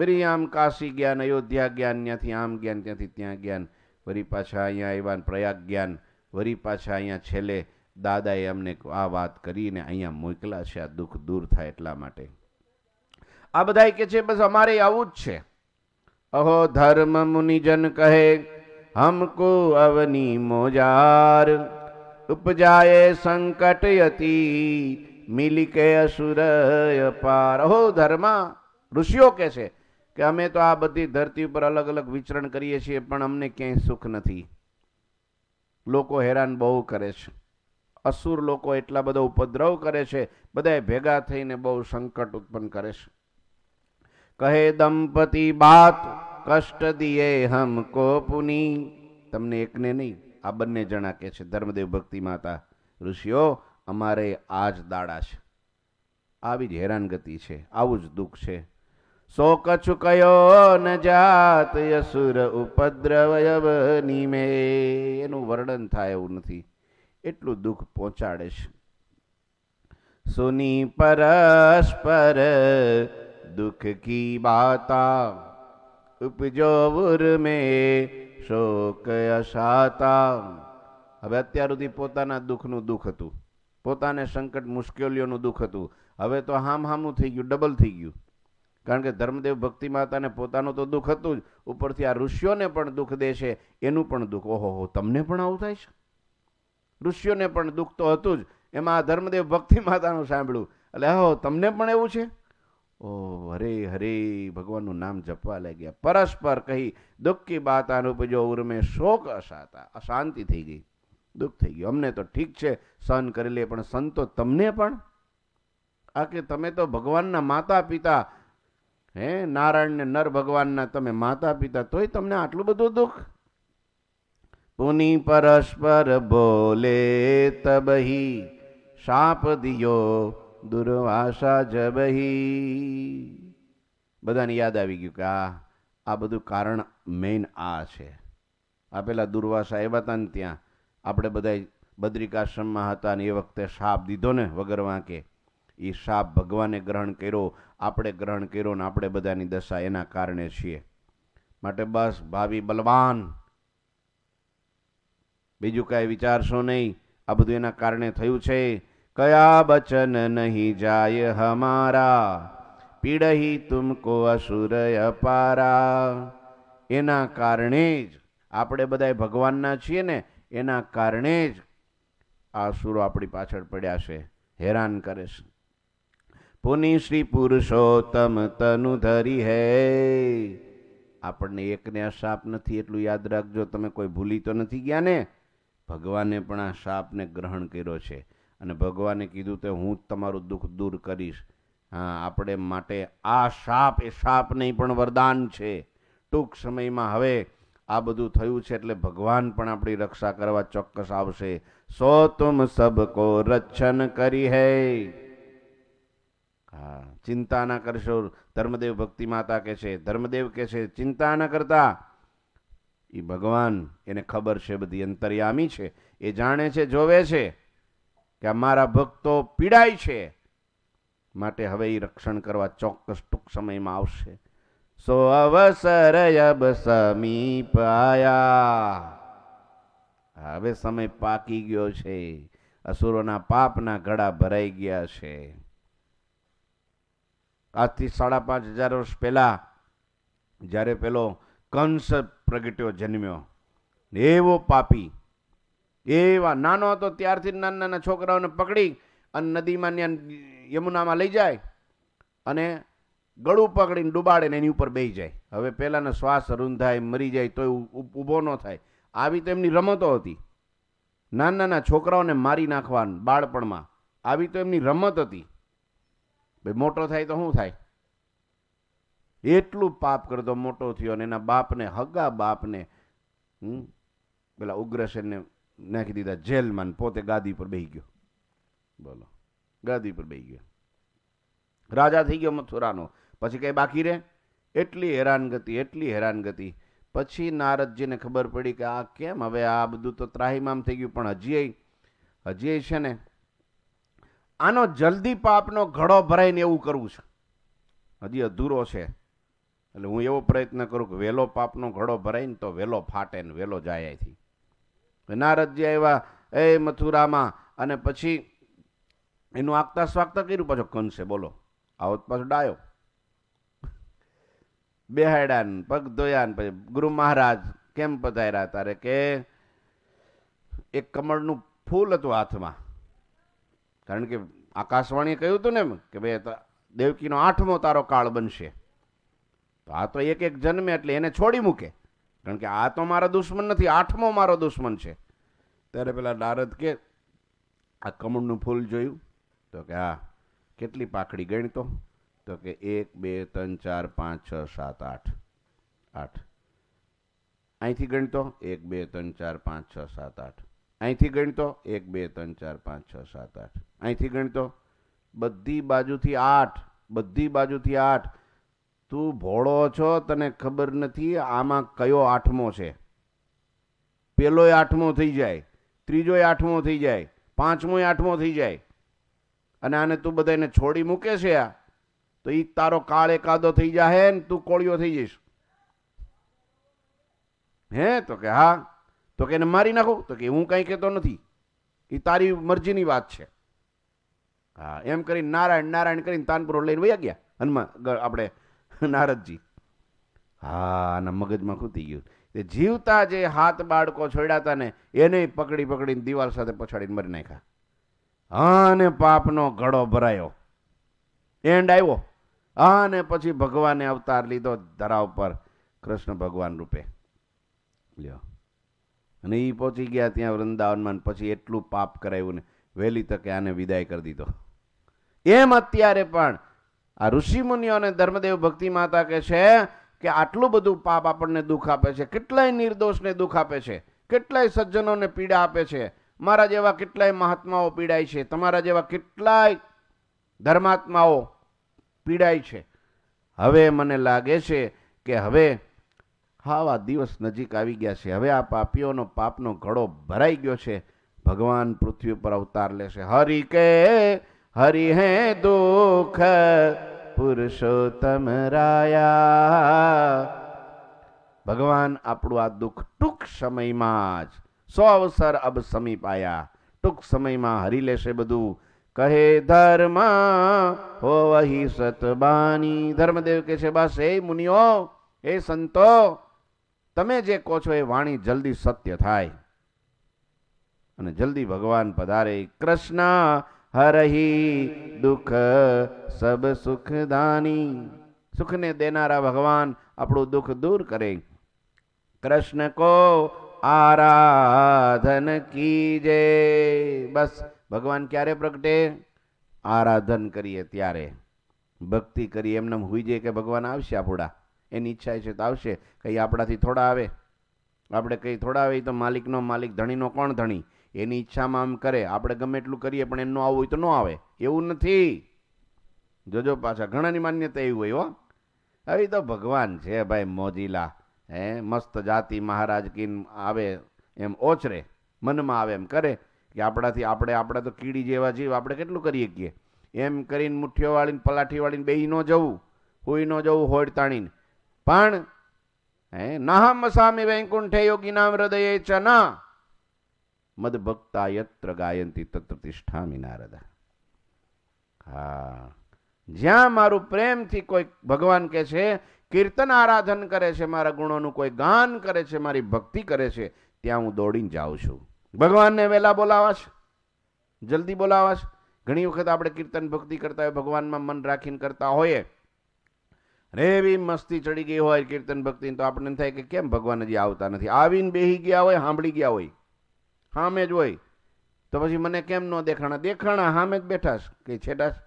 મેરી આમ કાશી જ્ઞાન અયોધ્યા જ્ઞાન ત્યાંથી આમ જ્ઞાન ત્યાંથી ત્યાં જ્ઞાન વરી પાછા અહીંયા આવ્યા પ્રયાગ જ્ઞાન વરી પાછા અહીંયા છેલ્લે દાદાએ અમને આ વાત કરીને અહીંયા મોકલા છે આ દુઃખ દૂર થાય એટલા માટે આ બધા કે છે બસ અમારે આવું જ છે અહો ધર્મ મુનિજન કહે હમકો અવની મોજાર ઉપજાયે સંકટ યતિ મિલી કે અસુરય અહો ધર્મ ઋષિઓ કે છે કે અમે તો આ બધી ધરતી ઉપર અલગ અલગ વિચરણ કરીએ છીએ પણ અમને ક્યાંય સુખ નથી લોકો હેરાન બહુ કરે છે અસુર લોકો એટલા બધા ઉપદ્રવ કરે છે બધાએ ભેગા થઈને બહુ સંકટ ઉત્પન્ન કરે છે કહે દંપતિ બાત કષ્ટ દિયે હમકો પુની તમને એકને નહીં આ બંને જણા કે છે ધર્મદેવ ભક્તિ માતા ઋષિઓ અમારે આજ દાડા છે આવી જ હેરાનગતિ છે આવું જ દુઃખ છે સો શોક કયો ન જાત યસુર ઉપદ્રવ નિમે એનું વર્ણન થાય એવું નથી એટલું દુઃખ પહોંચાડે છે સુની પરસ્પર દુઃખ કી બાતા ઉપજો ઉર્મે શોક અસાતા હવે અત્યાર સુધી પોતાના દુઃખનું દુઃખ હતું પોતાને સંકટ મુશ્કેલીઓનું દુઃખ હતું હવે તો હામ હામું થઈ ગયું ડબલ થઈ ગયું કારણ કે ધર્મદેવ ભક્તિ માતાને પોતાનું તો દુઃખ હતું જ ઉપરથી આ ઋષિઓને પણ દુઃખ દે છે એનું પણ દુઃખ ઓહો તમને પણ આવું થાય છે ઋષિઓને પણ દુઃખ તો હતું જ એમાં ધર્મદેવ ભક્તિ માતાનું સાંભળ્યું એટલે હો તમને પણ એવું છે ઓ હરે હરે ભગવાનનું નામ જપવા લાગ્યા પરસ્પર કહી દુઃખી બાત અનુપજો ઉર્મે શોક અસાતા અશાંતિ થઈ ગઈ દુઃખ થઈ ગયું અમને તો ઠીક છે સહન કરી લે પણ સંતો તમને પણ આ કે તમે તો ભગવાનના માતા પિતા હે નારાયણને નર ભગવાનના તમે માતા પિતા તોય તમને આટલું બધું દુઃખ पुनि परस्पर बोले तब ही શાપ દિયો દુર્વાસા જબહી બધાને યાદ આવી ગયું કે આ આ બધું કારણ મેઇન આ છે આ પેલા દુર્વાસા એવા હતા ને ત્યાં આપણે બધા બદ્રિકાશ્રમમાં હતા ને એ વખતે શાપ દીધો ને વગર વાંકે એ સાપ ભગવાને ગ્રહણ કર્યો આપણે ગ્રહણ કર્યો ને આપણે બધાની દશા એના કારણે છીએ માટે બસ ભાવિ બલવાન બીજું કાંઈ વિચારશો નહીં આ બધું એના કારણે થયું છે કયા બચન નહીં જાય હમારા પીડહી તુમકો અસુર અપારા એના કારણે જ આપણે બધા ભગવાનના છીએ ને એના કારણે જ આ સુરો આપણી પાછળ પડ્યા છે હેરાન કરે છે પુનિ શ્રી પુરુષોત્તમ તનુ ધરી હે આપણને એકને આ શાપ નથી એટલું યાદ રાખજો તમે કોઈ ભૂલી તો નથી ગયા ને ભગવાને પણ આ શાપને ગ્રહણ કર્યો છે અને ભગવાને કીધું તે હું જ તમારું દુઃખ દૂર કરીશ હા આપણે માટે આ શાપ એ શાપ નહીં પણ વરદાન છે ટૂંક સમયમાં હવે આ બધું થયું છે એટલે ભગવાન પણ આપણી રક્ષા કરવા ચોક્કસ આવશે સો તુમ સબકો રક્ષણ કરી હૈ હા ચિંતા ના કરશો ધર્મદેવ ભક્તિ માતા કહે છે ધર્મદેવ કહે છે ચિંતા ના કરતા એ ભગવાન એને ખબર છે બધી અંતર્યામી છે એ જાણે છે જોવે છે કે અમારા ભક્તો પીડાય છે માટે હવે એ રક્ષણ કરવા ચોક્કસ ટૂંક સમયમાં આવશે સો અવસર અબ સમીપ આયા હવે સમય પાકી ગયો છે અસુરોના પાપના ઘડા ભરાઈ ગયા છે આજથી સાડા પાંચ હજાર વર્ષ પહેલા જ્યારે પેલો કંસ પ્રગટ્યો જન્મ્યો એવો પાપી એવા નાનો હતો ત્યારથી નાના નાના છોકરાઓને પકડી અને નદીમાં ત્યાં યમુનામાં લઈ જાય અને ગળું પકડીને ડૂબાડે ને એની ઉપર બેહી જાય હવે પહેલાંનો શ્વાસ રૂંધાય મરી જાય તોય ઊભો ન થાય આવી તો એમની રમતો હતી નાના નાના છોકરાઓને મારી નાખવાનું બાળપણમાં આવી તો એમની રમત હતી ભાઈ મોટો થાય તો શું થાય એટલું પાપ કરતો મોટો થયો અને એના બાપને હગા બાપને પેલા ઉગ્રસેનને નાખી દીધા જેલમાં પોતે ગાદી પર બેહી ગયો બોલો ગાદી પર બેહી ગયો રાજા થઈ ગયો મથુરાનો પછી કંઈ બાકી રહે એટલી હેરાન ગતિ એટલી હેરાન ગતિ પછી નારદજીને ખબર પડી કે આ કેમ હવે આ બધું તો ત્રાહીમામ થઈ ગયું પણ હજી હજી છે ને આનો જલ્દી પાપનો ઘડો ભરાઈને એવું કરવું છે હજી અધૂરો છે એટલે હું એવો પ્રયત્ન કરું કે વહેલો પાપનો ઘડો ભરાય ને તો વહેલો ફાટે ને વહેલો જાય અહીંથી નારદજી આવ્યા એ મથુરામાં અને પછી એનું આગતા સ્વાગતા કર્યું પાછો કંસે બોલો આવો પાછો ડાયો બેહાડ્યા પગ ધોયા પછી ગુરુ મહારાજ કેમ પધાર્યા તારે કે એક કમળનું ફૂલ હતું હાથમાં કારણ કે આકાશવાણીએ કહ્યું હતું ને એમ કે ભાઈ દેવકીનો આઠમો તારો કાળ બનશે તો આ તો એક એક જન્મે એટલે એને છોડી મૂકે કારણ કે આ તો મારા દુશ્મન નથી આઠમો મારો દુશ્મન છે ત્યારે પેલા નારદ કે આ કમળનું ફૂલ જોયું તો કે આ કેટલી પાકડી ગણતો તો કે એક બે ત્રણ ચાર પાંચ છ સાત આઠ આઠ અહીંથી ગણતો એક બે ત્રણ ચાર પાંચ છ સાત આઠ અહીંથી ગણતો એક બે ત્રણ ચાર પાંચ છ સાત આઠ અહીંથી ગણતો બધી બાજુથી આઠ બધી બાજુથી આઠ તું ભોળો છો તને ખબર નથી આમાં કયો આઠમો છે પેલોય આઠમો થઈ જાય ત્રીજોય આઠમો થઈ જાય પાંચમોય આઠમો થઈ જાય અને આને તું બધાને છોડી મૂકે છે આ તો એ તારો કાળ એકાદો થઈ જાહે ને તું કોળિયો થઈ જઈશ હે તો કે હા તો કે એને મારી નાખું તો કે હું કાંઈ કહેતો નથી એ તારી મરજીની વાત છે હા એમ કરીને નારાયણ નારાયણ કરીને તાનપુરો લઈને વયા ગયા હનુમાન આપણે નારદજી હા આના મગજમાં ખૂતી ગયું તે જીવતા જે હાથ બાળકો છોડ્યા હતા ને એને પકડી પકડીને દિવાલ સાથે પછાડીને મરી નાખ્યા અને પાપનો ઘડો ભરાયો એન્ડ આવ્યો અને પછી ભગવાને અવતાર લીધો ધરાવ પર કૃષ્ણ ભગવાન રૂપે લ્યો અને એ પહોંચી ગયા ત્યાં વૃંદાવનમાં પછી એટલું પાપ કરાયું ને વહેલી તકે આને વિદાય કરી દીધો એમ અત્યારે પણ આ ઋષિમુનિઓ અને ધર્મદેવ ભક્તિ માતા કહે છે કે આટલું બધું પાપ આપણને દુઃખ આપે છે કેટલાય નિર્દોષને દુઃખ આપે છે કેટલાય સજ્જનોને પીડા આપે છે મારા જેવા કેટલાય મહાત્માઓ પીડાય છે તમારા જેવા કેટલાય ધર્માત્માઓ પીડાય છે હવે મને લાગે છે કે હવે આવા દિવસ નજીક આવી ગયા છે હવે આ પાપીઓનો પાપનો ઘડો ભરાઈ ગયો છે ભગવાન પૃથ્વી પર અવતાર લેશે હરિ કે હરિ હે દુઃખ પુરુષોત્તમ રાયા ભગવાન આપણું આ દુઃખ ટૂંક સમયમાં જ સો અવસર અબ સમીપ આયા ટૂંક સમયમાં હરી લેશે બધું કહે ધર્મ હો વહી સતબાની ધર્મદેવ કે છે બસ એ મુનિઓ એ સંતો તમે જે કહો છો એ વાણી જલ્દી સત્ય થાય અને જલ્દી ભગવાન પધારે કૃષ્ણ હરહી દુઃખ સબ સુખદાની સુખને દેનારા ભગવાન આપણું દુઃખ દૂર કરે કૃષ્ણ કો આરાધન કીજે બસ ભગવાન ક્યારે પ્રગટે આરાધન કરીએ ત્યારે ભક્તિ કરીએ એમને હુઈ જઈએ કે ભગવાન આવશે આપણા એની ઈચ્છા છે તો આવશે કંઈ આપણાથી થોડા આવે આપણે કંઈ થોડા આવે તો માલિકનો માલિક ધણીનો કોણ ધણી એની ઈચ્છામાં આમ કરે આપણે ગમે એટલું કરીએ પણ એમનું આવવું હોય તો ન આવે એવું નથી જોજો પાછા ઘણાની માન્યતા એવી હોય હો હવે તો ભગવાન છે ભાઈ મોજીલા હે મસ્ત જાતિ મહારાજ કિન આવે એમ ઓછરે મનમાં આવે એમ કરે કે આપણાથી આપણે આપણે તો કીડી જેવા જીવ આપણે કેટલું કરીએ કે એમ કરીને મુઠ્ઠીઓ વાળીને પલાઠી વાળીને બેહી ન જવું હોઈ ન જવું હોડ તાણીને પણ હે નાહમ સામે વૈકુંઠે યોગીના હૃદયે ચના મદભક્તાયત્ર ગાયંતી તત્ર તિષ્ઠામી નારદા હા જ્યાં મારું પ્રેમથી કોઈ ભગવાન કહે છે કીર્તન આરાધન કરે છે મારા ગુણોનું કોઈ ગાન કરે છે મારી ભક્તિ કરે છે ત્યાં હું દોડીને જાઉં છું ભગવાનને વહેલા બોલાવાશ જલ્દી બોલાવાશ ઘણી વખત આપણે કીર્તન ભક્તિ કરતા હોય ભગવાનમાં મન રાખીને કરતા હોઈએ રેવી મસ્તી ચડી ગઈ હોય કીર્તન ભક્તિ તો આપણને થાય કે કેમ ભગવાન હજી આવતા નથી આવીને બેહી ગયા હોય સાંભળી ગયા હોય સામે જ હોય તો પછી મને કેમ ન દેખાણા દેખાણા સામે જ બેઠાશ કે છેડાશ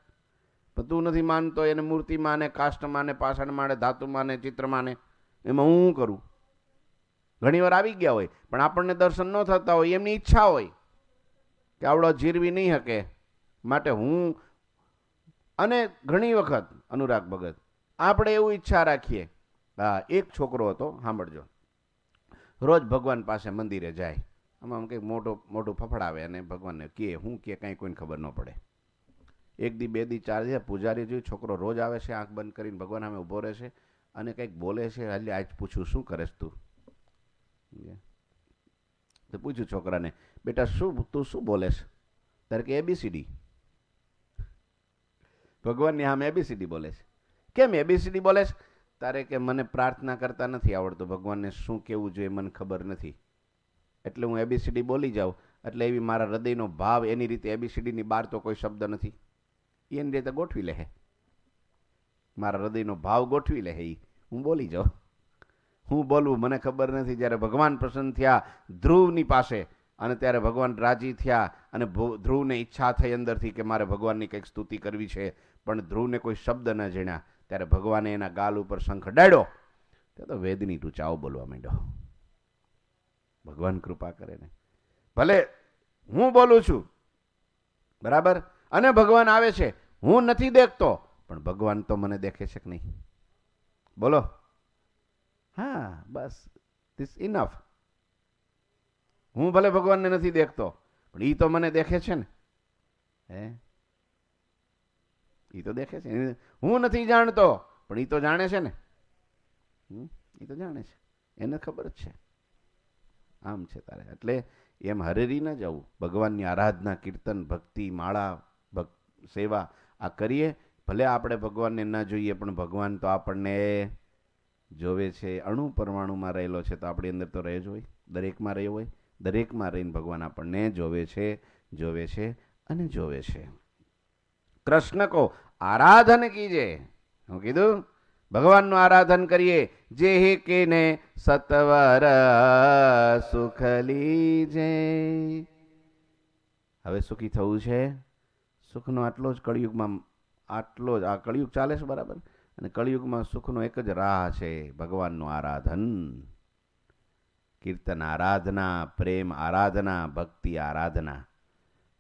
પણ તું નથી માનતો એને મૂર્તિ માને કાષ્ટ માને પાષાણ માને ધાતુ માને ચિત્ર માને એમાં હું કરું ઘણીવાર આવી ગયા હોય પણ આપણને દર્શન ન થતા હોય એમની ઈચ્છા હોય કે આવડો જીરવી નહીં શકે માટે હું અને ઘણી વખત અનુરાગ ભગત આપણે એવું ઈચ્છા રાખીએ હા એક છોકરો હતો સાંભળજો રોજ ભગવાન પાસે મંદિરે જાય આમાં આમ કંઈક મોટો મોટું ફફડાવે અને ભગવાનને કે હું કે કંઈ કોઈને ખબર ન પડે એક દી બે દી ચાર દિવસ પૂજારી જોયું છોકરો રોજ આવે છે આંખ બંધ કરીને ભગવાન અમે ઊભો રહે છે અને કંઈક બોલે છે હાલી આજ પૂછું શું કરેશ તું તો પૂછ્યું છોકરાને બેટા શું તું શું બોલેશ છે તારે કે એબીસીડી ભગવાનની સામે એબીસીડી બોલે છે કેમ એબીસીડી બોલેશ તારે કે મને પ્રાર્થના કરતા નથી આવડતું ભગવાનને શું કહેવું જોઈએ મને ખબર નથી એટલે હું એબીસીડી બોલી જાઉં એટલે એવી મારા હૃદયનો ભાવ એની રીતે એબીસીડીની બહાર તો કોઈ શબ્દ નથી એ એની રીતે ગોઠવી લે મારા હૃદયનો ભાવ ગોઠવી લે એ હું બોલી જાઉં હું બોલવું મને ખબર નથી જ્યારે ભગવાન પ્રસન્ન થયા ધ્રુવની પાસે અને ત્યારે ભગવાન રાજી થયા અને ધ્રુવને ઈચ્છા થઈ અંદરથી કે મારે ભગવાનની કંઈક સ્તુતિ કરવી છે પણ ધ્રુવને કોઈ શબ્દ ન જીણ્યા ત્યારે ભગવાને એના ગાલ ઉપર શંખ ડાળ્યો ત્યાં તો વેદની રૂચાઓ બોલવા માંડ્યો ભગવાન કૃપા કરે ને ભલે હું બોલું છું બરાબર અને ભગવાન આવે છે હું નથી દેખતો પણ ભગવાન તો મને દેખે છે કે નહીં બોલો હા બસ ધીસ ઇનફ હું ભલે ભગવાનને નથી દેખતો પણ એ તો મને દેખે છે ને હે એ તો દેખે છે હું નથી જાણતો પણ એ તો જાણે છે ને એ તો જાણે છે એને ખબર જ છે આમ છે તારે એટલે એમ હરેરી ન જવું ભગવાનની આરાધના કીર્તન ભક્તિ માળા સેવા આ કરીએ ભલે આપણે ભગવાનને ન જોઈએ પણ ભગવાન તો આપણને જોવે છે અણુ પરમાણુમાં રહેલો છે તો આપણી અંદર તો રહે જ હોય દરેકમાં રહ્યો હોય દરેકમાં રહીને ભગવાન આપણને જોવે છે જોવે છે અને જોવે છે કૃષ્ણ કહો આરાધન કીજે હું કીધું ભગવાનનું આરાધન કરીએ જે હે કેને સતવર સુખલી લીજે હવે સુખી થવું છે સુખનો આટલો જ કળિયુગમાં આટલો જ આ કળિયુગ ચાલે છે બરાબર અને કળિયુગમાં સુખનો એક જ રાહ છે ભગવાનનું આરાધન કીર્તન આરાધના પ્રેમ આરાધના ભક્તિ આરાધના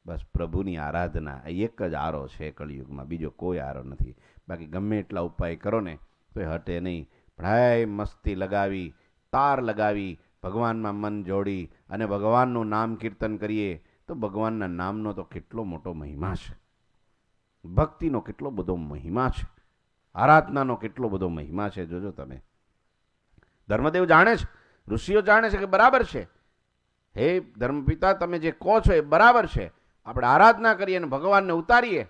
બસ પ્રભુની આરાધના એક જ આરો છે કળિયુગમાં બીજો કોઈ આરો નથી બાકી ગમે એટલા ઉપાય કરો ને કોઈ હટે નહીં ભણાય મસ્તી લગાવી તાર લગાવી ભગવાનમાં મન જોડી અને ભગવાનનું નામ કીર્તન કરીએ તો ભગવાનના નામનો તો કેટલો મોટો મહિમા છે ભક્તિનો કેટલો બધો મહિમા છે આરાધનાનો કેટલો બધો મહિમા છે જોજો તમે ધર્મદેવ જાણે છે ઋષિઓ જાણે છે કે બરાબર છે હે ધર્મપિતા તમે જે કહો છો એ બરાબર છે આપણે આરાધના કરીએ અને ભગવાનને ઉતારીએ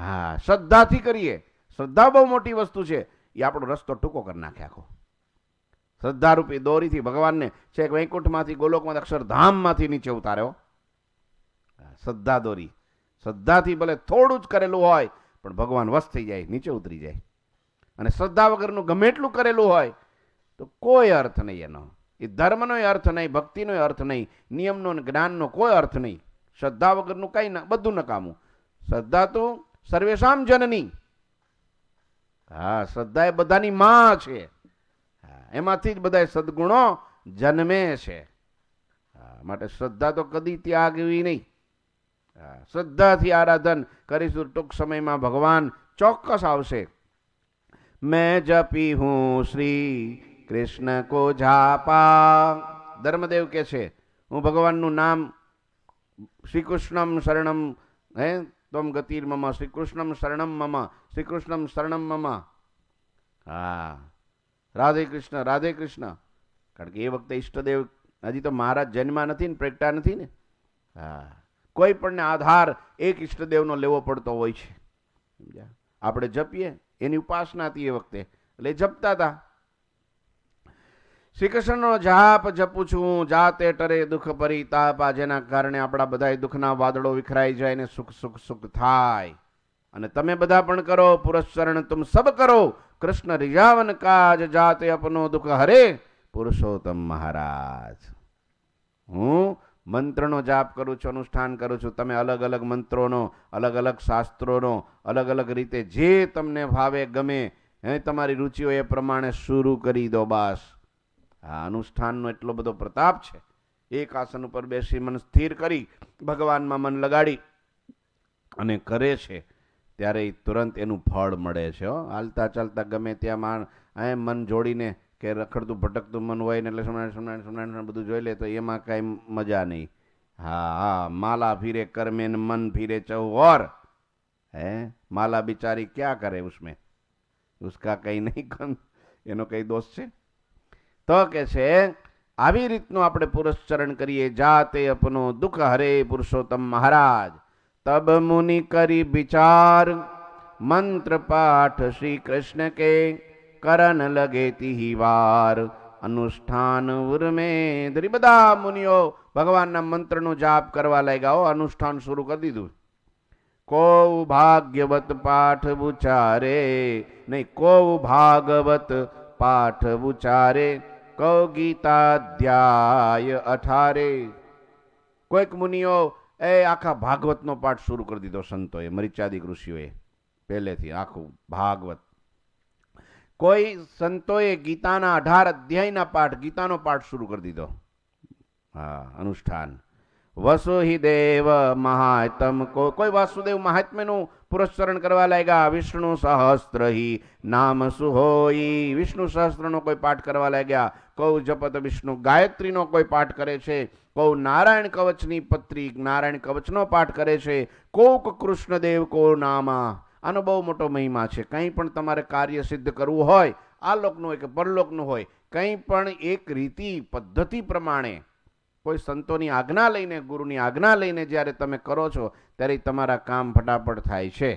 હા શ્રદ્ધાથી કરીએ શ્રદ્ધા બહુ મોટી વસ્તુ છે એ આપણો રસ્તો ટૂંકો કરી નાખે આખો શ્રદ્ધારૂપી દોરીથી ભગવાનને છેક વૈકુંઠમાંથી ગોલોકમાં અક્ષરધામમાંથી નીચે ઉતાર્યો શ્રદ્ધા દોરી શ્રદ્ધાથી ભલે થોડું જ કરેલું હોય પણ ભગવાન વસ થઈ જાય નીચે ઉતરી જાય અને શ્રદ્ધા વગરનું ગમે એટલું કરેલું હોય તો કોઈ અર્થ નહીં એનો એ ધર્મનોય અર્થ નહીં ભક્તિનોય અર્થ નહીં નિયમનો અને જ્ઞાનનો કોઈ અર્થ નહીં શ્રદ્ધા વગરનું કંઈ ના બધું નકામું શ્રદ્ધા તો સર્વેશામ જનની હા શ્રદ્ધા એ બધાની માં છે એમાંથી જ બધા સદગુણો જન્મે છે માટે શ્રદ્ધા તો કદી ત્યાગવી નહીં શ્રદ્ધાથી આરાધન કરીશું ટૂંક સમયમાં ભગવાન ચોક્કસ આવશે મેં જપી હું શ્રી કૃષ્ણ કો ઝાપા ધર્મદેવ કે છે હું ભગવાનનું નામ શ્રી કૃષ્ણમ શરણમ હે તમ ગતિર્મમ શ્રી કૃષ્ણમ શરણમ મમા શ્રી કૃષ્ણમ શરણમ મમા હા રાધે કૃષ્ણ રાધે કૃષ્ણ કારણ કે એ વખતે ઈષ્ટદેવ હજી તો મહારાજ જન્મા નથી ને પ્રેગટા નથી ને હા કોઈ પણને આધાર એક ઈષ્ટદેવનો લેવો પડતો હોય છે સમજ્યા આપણે જપીએ એની ઉપાસના હતી એ વખતે એટલે જપતા હતા શ્રી કૃષ્ણનો જાપ જપું છું જાતે ટરે દુઃખ પરી તાપ જેના કારણે આપણા બધા દુઃખના વાદળો વિખરાઈ જાય ને સુખ સુખ સુખ થાય અને તમે બધા પણ કરો પુરસ્સરણ તુમ સબ કરો કૃષ્ણ રિજાવન કાજ જાતે અપનો દુઃખ હરે પુરુષોત્તમ મહારાજ હું મંત્રનો જાપ કરું છું અનુષ્ઠાન કરું છું તમે અલગ અલગ મંત્રોનો અલગ અલગ શાસ્ત્રોનો અલગ અલગ રીતે જે તમને ભાવે ગમે એ તમારી રુચિઓ એ પ્રમાણે શરૂ કરી દો બસ આ અનુષ્ઠાનનો એટલો બધો પ્રતાપ છે એક આસન ઉપર બેસી મન સ્થિર કરી ભગવાનમાં મન લગાડી અને કરે છે ત્યારે એ તુરંત એનું ફળ મળે છે હાલતા ચાલતા ગમે ત્યાં માણ એમ મન જોડીને કે રખડતું ભટકતું મન હોય ને એટલે સોમનારાયણ સોમનારાયણ સોમનારાયણ બધું જોઈ લે તો એમાં કાંઈ મજા નહીં હા હા માલા ફીરે કરમે ને મન ફીરે ચૌ ઓર હે માલા બિચારી ક્યાં કરે ઉસમે ઉસકા કંઈ નહીં એનો કંઈ દોષ છે તો કે છે આવી રીતનું આપણે પુરસ્ચરણ કરીએ જાતે અપનો દુઃખ હરે પુરુષોત્તમ મહારાજ तब मुनि करी विचार मंत्र पाठ श्री कृष्ण के करण लगे ही अनुष्ठान उर्मे बदा मुनियो भगवान ना मंत्र नो जाप करवा लेगा अनुष्ठान शुरू कर दीदू को भाग्यवत पाठ बुचारे नहीं को भागवत पाठ बुचारे को गीता अठारे कोई मुनिओ એ આખા ભાગવતનો પાઠ શરૂ કરી દીધો સંતોએ મરીચાદિક ઋષિઓએ પહેલેથી આખું ભાગવત કોઈ સંતોએ ગીતાના અઢાર અધ્યાયના પાઠ ગીતાનો પાઠ શરૂ કરી દીધો હા અનુષ્ઠાન વસુહિદેવ મહાત્મ કોઈ વાસુદેવ મહાત્મ્યનું પુરસ્કરણ કરવા લાગ્યા વિષ્ણુ સહસ્ત્ર હિ નામ સુહોઈ વિષ્ણુ સહસ્ત્રનો કોઈ પાઠ કરવા લાગ્યા કૌ જપત વિષ્ણુ ગાયત્રીનો કોઈ પાઠ કરે છે કૌ નારાયણ કવચની પત્રી નારાયણ કવચનો પાઠ કરે છે કોક કૃષ્ણદેવ કો નામા આનો બહુ મોટો મહિમા છે કંઈ પણ તમારે કાર્ય સિદ્ધ કરવું હોય આ લોકનું હોય કે પરલોકનું હોય કંઈ પણ એક રીતિ પદ્ધતિ પ્રમાણે કોઈ સંતોની આજ્ઞા લઈને ગુરુની આજ્ઞા લઈને જ્યારે તમે કરો છો ત્યારે તમારા કામ ફટાફટ થાય છે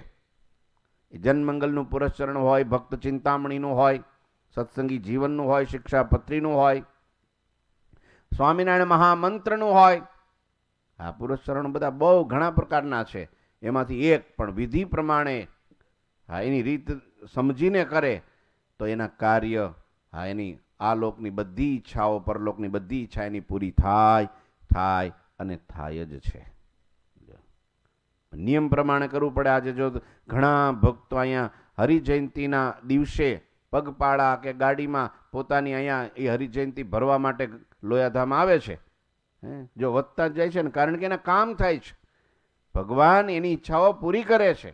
જનમંગલનું પુરસ્ચરણ હોય ભક્ત ચિંતામણીનું હોય સત્સંગી જીવનનું હોય શિક્ષા પત્રીનું હોય સ્વામિનારાયણ મહામંત્રનું હોય આ પુરસ્ચરણો બધા બહુ ઘણા પ્રકારના છે એમાંથી એક પણ વિધિ પ્રમાણે હા એની રીત સમજીને કરે તો એના કાર્ય હા એની આ લોકની બધી ઈચ્છાઓ પરલોકની બધી ઈચ્છા એની પૂરી થાય થાય અને થાય જ છે નિયમ પ્રમાણે કરવું પડે આજે જો ઘણા ભક્તો અહીંયા હરિજયંતીના દિવસે પગપાળા કે ગાડીમાં પોતાની અહીંયા એ હરિજયંતિ ભરવા માટે લોયાધામ આવે છે હે જો વધતા જાય છે ને કારણ કે એના કામ થાય છે ભગવાન એની ઈચ્છાઓ પૂરી કરે છે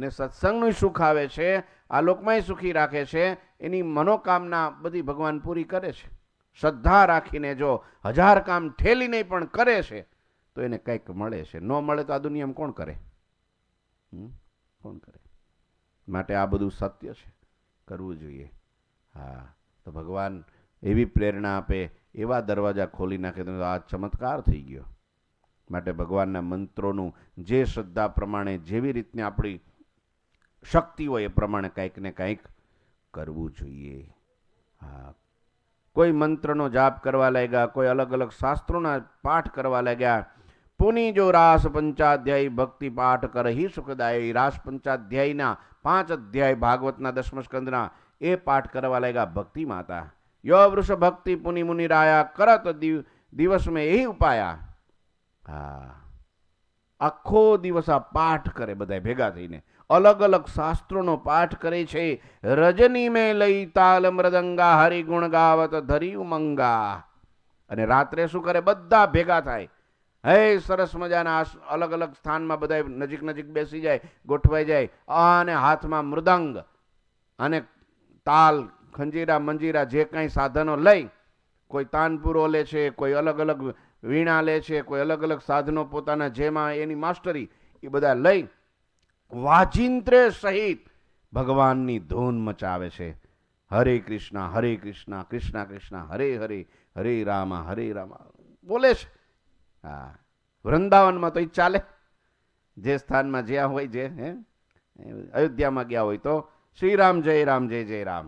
એને સત્સંગનું સુખ આવે છે આ લોકમાંય સુખી રાખે છે એની મનોકામના બધી ભગવાન પૂરી કરે છે શ્રદ્ધા રાખીને જો હજાર કામ ઠેલીને પણ કરે છે તો એને કંઈક મળે છે ન મળે તો આ દુનિયામાં કોણ કરે કોણ કરે માટે આ બધું સત્ય છે કરવું જોઈએ હા તો ભગવાન એવી પ્રેરણા આપે એવા દરવાજા ખોલી નાખે તો આ ચમત્કાર થઈ ગયો માટે ભગવાનના મંત્રોનું જે શ્રદ્ધા પ્રમાણે જેવી રીતને આપણી શક્તિ હોય એ પ્રમાણે કંઈક ને કંઈક કરવું જોઈએ હા કોઈ મંત્રનો જાપ કરવા લાગ્યા કોઈ અલગ અલગ શાસ્ત્રોના પાઠ કરવા લાગ્યા પુની જો રાસ પંચાધ્યાય ભક્તિ પાઠ કરહી સુખદાય રાસ પંચાધ્યાયના પાંચ અધ્યાય ભાગવતના દસમ સ્કંદના એ પાઠ કરવા લાગ્યા ભક્તિ માતા યો વૃષ ભક્તિ પુનિ મુનિ રાયા કરત દિવસ મેં એ ઉપાયા હા આખો દિવસ આ પાઠ કરે બધા ભેગા થઈને અલગ અલગ શાસ્ત્રોનો પાઠ કરે છે રજની મેં લઈ તાલ મૃદંગા હરિગુણ ગાવત ધરી ઉમંગા અને રાત્રે શું કરે બધા ભેગા થાય હે સરસ મજાના અલગ અલગ સ્થાનમાં બધા નજીક નજીક બેસી જાય ગોઠવાઈ જાય અને હાથમાં મૃદંગ અને તાલ ખંજીરા મંજીરા જે કાંઈ સાધનો લઈ કોઈ તાનપુરો લે છે કોઈ અલગ અલગ વીણા લે છે કોઈ અલગ અલગ સાધનો પોતાના જેમાં એની માસ્ટરી એ બધા લઈ વાજિંત્રે સહિત ભગવાનની ધૂન મચાવે છે હરે કૃષ્ણ હરે કૃષ્ણ કૃષ્ણ કૃષ્ણ હરે હરે હરે રામા હરે રામા બોલે છે હા વૃંદાવનમાં તો એ ચાલે જે સ્થાનમાં જ્યાં હોય જે હે અયોધ્યામાં ગયા હોય તો શ્રી રામ જય રામ જય જય રામ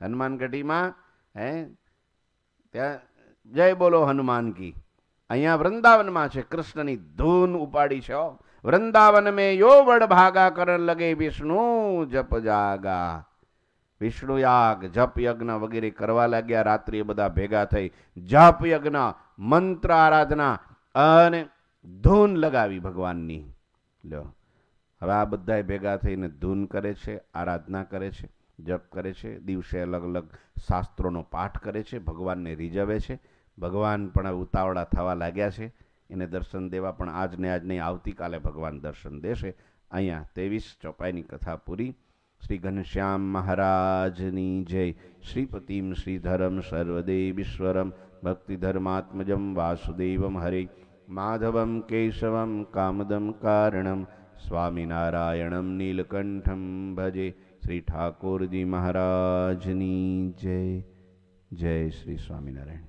હનુમાનગઢીમાં હે ત્યાં જય બોલો હનુમાન કી અહીંયા વૃંદાવનમાં છે કૃષ્ણની ધૂન ઉપાડી છે વૃંદાવન મેં यो बड़ भागा करण लगे विष्णु जप जागा વિષ્ણુ યાગ જપ યજ્ઞ વગેરે કરવા લાગ્યા રાત્રિએ બધા ભેગા થઈ જપ યજ્ઞ મંત્ર આરાધના અને ધૂન લગાવી ભગવાનની લ્યો હવે આ બધા ભેગા થઈને ધૂન કરે છે આરાધના કરે છે જપ કરે છે દિવસે અલગ અલગ શાસ્ત્રોનો પાઠ કરે છે ભગવાનને રીઝવે છે ભગવાન પણ ઉતાવળા થવા લાગ્યા છે એને દર્શન દેવા પણ આજને આજ નહીં આવતીકાલે ભગવાન દર્શન દેશે અહીંયા ત્રેવીસ ચોપાઈની કથા પૂરી શ્રી ઘનશ્યામ મહારાજની જય શ્રીપતિમ શ્રીધરમ સર્વદેવીશ્વરમ ભક્તિધર્માત્મજમ વાસુદેવમ હરે માધવમ કેશવમ કામદમ કારણમ સ્વામિનારાયણમ નીલકંઠમ ભજે શ્રી ઠાકોરજી મહારાજની જય જય શ્રી સ્વામિનારાયણ